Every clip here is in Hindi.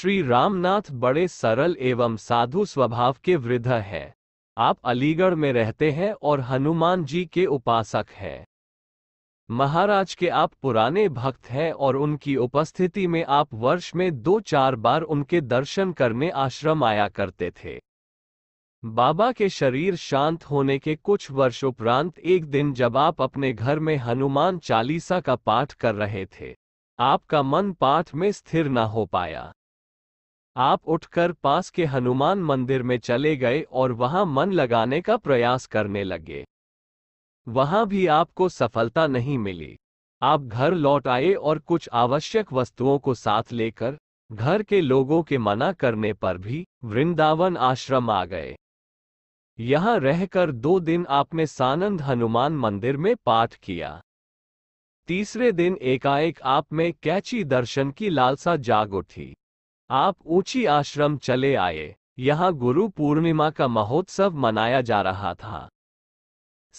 श्री रामनाथ बड़े सरल एवं साधु स्वभाव के वृद्ध हैं आप अलीगढ़ में रहते हैं और हनुमान जी के उपासक हैं महाराज के आप पुराने भक्त हैं और उनकी उपस्थिति में आप वर्ष में दो चार बार उनके दर्शन करने आश्रम आया करते थे बाबा के शरीर शांत होने के कुछ वर्ष उपरांत एक दिन जब आप अपने घर में हनुमान चालीसा का पाठ कर रहे थे आपका मन पाठ में स्थिर न हो पाया आप उठकर पास के हनुमान मंदिर में चले गए और वहां मन लगाने का प्रयास करने लगे वहां भी आपको सफलता नहीं मिली आप घर लौट आए और कुछ आवश्यक वस्तुओं को साथ लेकर घर के लोगों के मना करने पर भी वृंदावन आश्रम आ गए यहां रहकर दो दिन आपने सानंद हनुमान मंदिर में पाठ किया तीसरे दिन एकाएक आप में कैची दर्शन की लालसा जाग उठी आप ऊंची आश्रम चले आए यहाँ गुरु पूर्णिमा का महोत्सव मनाया जा रहा था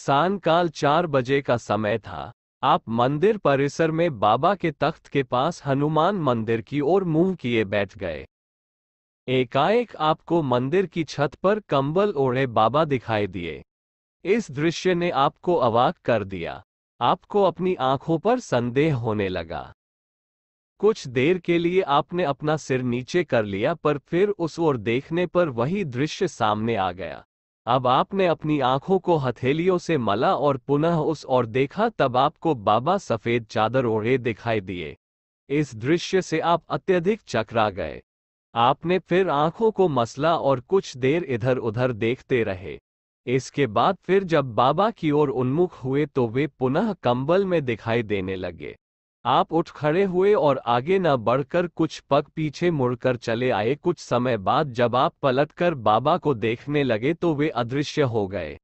सांकाल चार बजे का समय था आप मंदिर परिसर में बाबा के तख्त के पास हनुमान मंदिर की ओर मुंह किए बैठ गए एकाएक आपको मंदिर की छत पर कंबल ओढ़े बाबा दिखाई दिए इस दृश्य ने आपको अवाक कर दिया आपको अपनी आंखों पर संदेह होने लगा कुछ देर के लिए आपने अपना सिर नीचे कर लिया पर फिर उस ओर देखने पर वही दृश्य सामने आ गया अब आपने अपनी आंखों को हथेलियों से मला और पुनः उस ओर देखा तब आपको बाबा सफेद चादर ओढ़े दिखाई दिए इस दृश्य से आप अत्यधिक चकरा गए आपने फिर आंखों को मसला और कुछ देर इधर उधर देखते रहे इसके बाद फिर जब बाबा की ओर उन्मुख हुए तो वे पुनः कंबल में दिखाई देने लगे आप उठ खड़े हुए और आगे न बढ़कर कुछ पग पीछे मुड़कर चले आए कुछ समय बाद जब आप पलटकर बाबा को देखने लगे तो वे अदृश्य हो गए